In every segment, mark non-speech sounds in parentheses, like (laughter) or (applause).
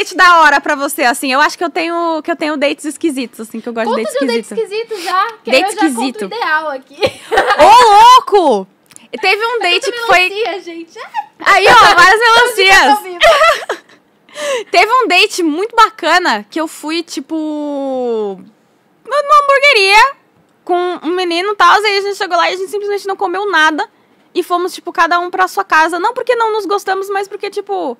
date da hora pra você, assim? Eu acho que eu tenho, que eu tenho dates esquisitos, assim, que eu gosto Conta de dates esquisitos Conta de um date esquisito já, que date eu já esquisito. conto o ideal aqui. (laughs) Ô, louco! Teve um date que foi... Melancia, gente. Aí, ó, várias (laughs) melancias. (laughs) Teve um date muito bacana que eu fui, tipo, numa hamburgueria com um menino e tal. Aí a gente chegou lá e a gente simplesmente não comeu nada. E fomos, tipo, cada um pra sua casa. Não porque não nos gostamos, mas porque, tipo,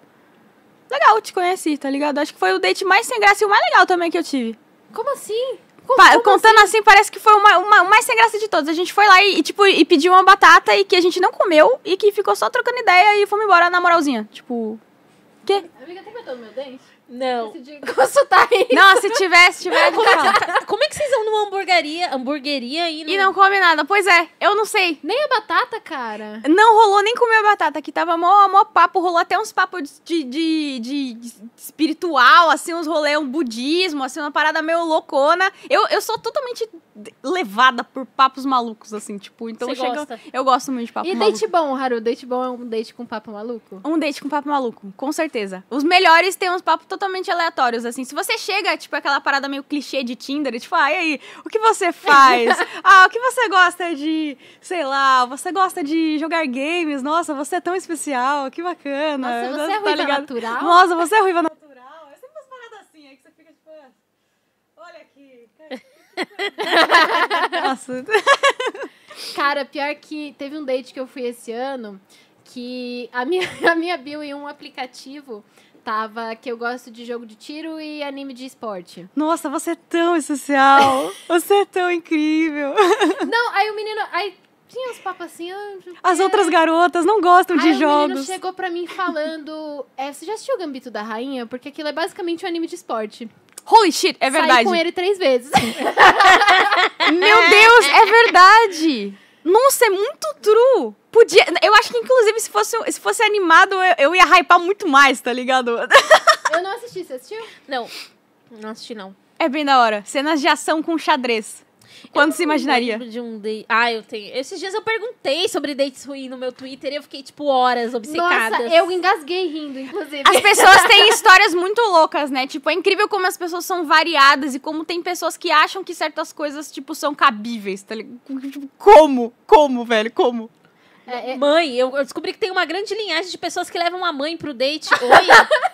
legal, te conheci, tá ligado? Acho que foi o date mais sem graça e o mais legal também que eu tive. Como assim? Como, como contando assim? assim? parece que foi uma, o mais sem graça de todos. A gente foi lá e, e, tipo, e pediu uma batata e que a gente não comeu e que ficou só trocando ideia e fomos embora na moralzinha. Tipo. Quê? Amiga, até que eu tô no meu dente? Não. Consultar isso. Não, se tivesse, tivesse. (laughs) Não. Tá, tá. Como é que vocês vão numa hamburgueria, hamburgueria e não... e não come nada? Pois é, eu não sei. Nem a batata, cara. Não rolou nem comer a batata, que tava mó, mó papo, rolou até uns papos de, de, de, de espiritual, assim, uns rolê, um budismo, assim, uma parada meio loucona. Eu, eu sou totalmente levada por papos malucos, assim, tipo, então Você chega, gosta. eu gosto muito de papo e maluco. E date bom, Haru? Date bom é um date com papo maluco? Um date com papo maluco, com certeza. Os melhores têm uns papos totalmente aleatórios, assim. Se você chega, tipo, aquela parada meio clichê de Tinder, tipo, ah, e aí, o que você faz? (laughs) ah, o que você gosta de, sei lá, você gosta de jogar games? Nossa, você é tão especial, que bacana. Nossa, tá você Nossa, é ruiva tá natural? Nossa, você é ruiva natural. É sempre umas paradas assim, aí que você fica, tipo, ah, olha aqui. (laughs) Nossa. Cara, pior que teve um date que eu fui esse ano que a minha, (laughs) a minha bio em um aplicativo Tava que eu gosto de jogo de tiro e anime de esporte. Nossa, você é tão essencial! você é tão incrível! (laughs) Não, aí o menino. Aí tinha uns papos assim. As é... outras garotas não gostam aí de jogos. O menino chegou pra mim falando: é, Você já assistiu o Gambito da Rainha? Porque aquilo é basicamente um anime de esporte. Holy shit, é verdade. Saí com ele três vezes. (laughs) Meu Deus, é verdade! Nossa, é muito true! Podia. Eu acho que, inclusive, se fosse, se fosse animado, eu, eu ia hypar muito mais, tá ligado? (laughs) Eu não assisti, você assistiu? Não. Não assisti, não. É bem da hora. Cenas de ação com xadrez. Quando se imaginaria? de um date. Ah, eu tenho. Esses dias eu perguntei sobre dates ruins no meu Twitter e eu fiquei, tipo, horas obcecada. Nossa, eu engasguei rindo, inclusive. As pessoas têm histórias muito loucas, né? Tipo, é incrível como as pessoas são variadas e como tem pessoas que acham que certas coisas, tipo, são cabíveis, tá ligado? Tipo, como? Como, velho? Como? É, é... Mãe, eu, eu, descobri que tem uma grande linhagem de pessoas que levam a mãe pro date. Oi? (laughs)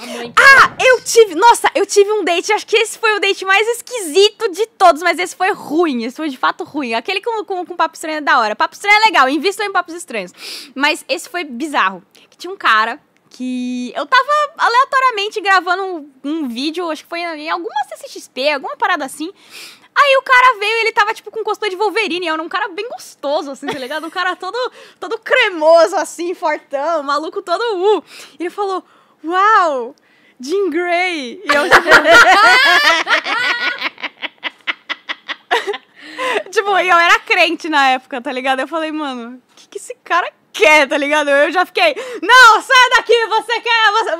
Ah, eu tive. Nossa, eu tive um date. Acho que esse foi o date mais esquisito de todos, mas esse foi ruim. Esse foi de fato ruim. Aquele com, com, com papo estranho é da hora. Papo estranho é legal, invistam em papos estranhos. Mas esse foi bizarro. Que tinha um cara que eu tava aleatoriamente gravando um, um vídeo, acho que foi em alguma CCXP, alguma parada assim. Aí o cara veio e ele tava, tipo, com costume de Wolverine. Era um cara bem gostoso, assim, tá ligado? Um cara todo, todo cremoso, assim, fortão, maluco todo. Uh. Ele falou: uau, Jean Grey! E eu, tipo... (laughs) tipo, eu era crente na época, tá ligado? Eu falei, mano, o que, que esse cara quer, tá ligado? Eu já fiquei, não, sai daqui, você quer, você,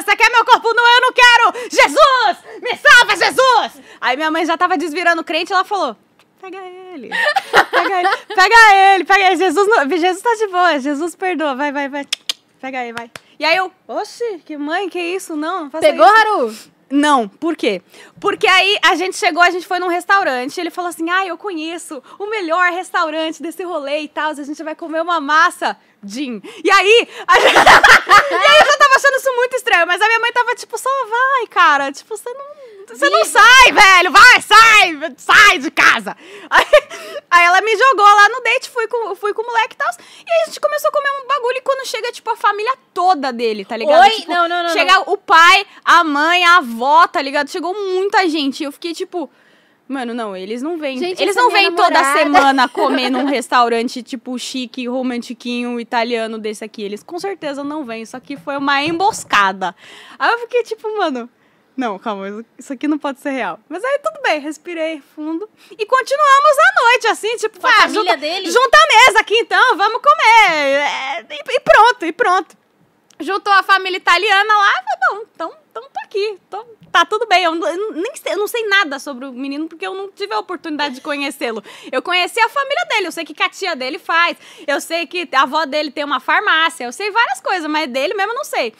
você quer meu corpo Não, eu não quero! Jesus! Me salva, Jesus! Aí minha mãe já tava desvirando crente, ela falou, pega ele. Pega ele, pega ele, pega ele. Jesus, não, Jesus tá de boa, Jesus perdoa, vai, vai, vai. Pega ele, vai. E aí eu, oxe, que mãe, que isso? Não, não faça Pegou, isso. Haru? Não, por quê? Porque aí a gente chegou, a gente foi num restaurante, ele falou assim: ah, eu conheço o melhor restaurante desse rolê e tal, a gente vai comer uma massa. Jim. E aí, a gente... (laughs) e aí eu já tava achando isso muito estranho, mas a minha mãe tava tipo, só vai, cara, tipo, você não você não sai, velho. Vai, sai de casa! (laughs) Aí, aí, ela me jogou lá no date, fui com, fui com o moleque e tal. E aí a gente começou a comer um bagulho e quando chega, tipo, a família toda dele, tá ligado? Oi? Tipo, não, não, não. Chega não. o pai, a mãe, a avó, tá ligado? Chegou muita gente. E eu fiquei, tipo... Mano, não, eles não vêm. Gente, eles não vêm toda semana comer (laughs) num restaurante tipo chique, romantiquinho, italiano desse aqui. Eles com certeza não vêm. Isso aqui foi uma emboscada. Aí eu fiquei tipo, mano, não, calma, isso aqui não pode ser real. Mas aí tudo bem, respirei fundo. E continuamos a noite, assim, tipo, Com a ah, família junta, dele. Junta a mesa aqui então, vamos comer. É, e, e pronto, e pronto. Juntou a família italiana lá, falei, bom, então, então tô aqui, tô, tá tudo bem. Eu, eu nem, eu não sei nada sobre o menino porque eu não tive a oportunidade de conhecê-lo. Eu conheci a família dele, eu sei que a tia dele faz, eu sei que a avó dele tem uma farmácia, eu sei várias coisas, mas dele mesmo eu não sei.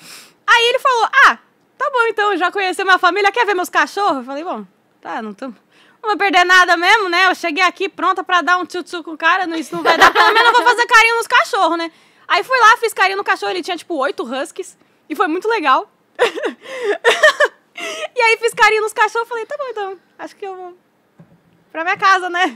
Aí ele falou: Ah, tá bom, então, já conheceu minha família, quer ver meus cachorros? Eu falei, bom, tá, não tô... Não vou perder nada mesmo, né? Eu cheguei aqui pronta pra dar um tchutchu com o cara, não, isso não vai dar. Pelo menos eu vou fazer carinho nos cachorros, né? Aí fui lá, fiz carinho no cachorro, ele tinha tipo oito huskies. E foi muito legal. (laughs) e aí fiz carinho nos cachorros, falei, tá bom, então, acho que eu vou pra minha casa, né?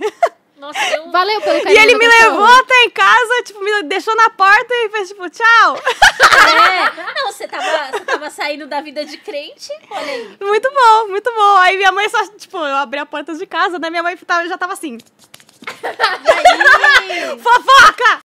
Nossa, eu... Valeu pelo carinho. E ele me levou até em casa, tipo, me deixou na porta e fez tipo, tchau. (laughs) É. Não, você tava, tava saindo da vida de crente. Olha aí. Muito bom, muito bom. Aí minha mãe só, tipo, eu abri a porta de casa, né? Minha mãe já tava assim. (laughs) Fofoca!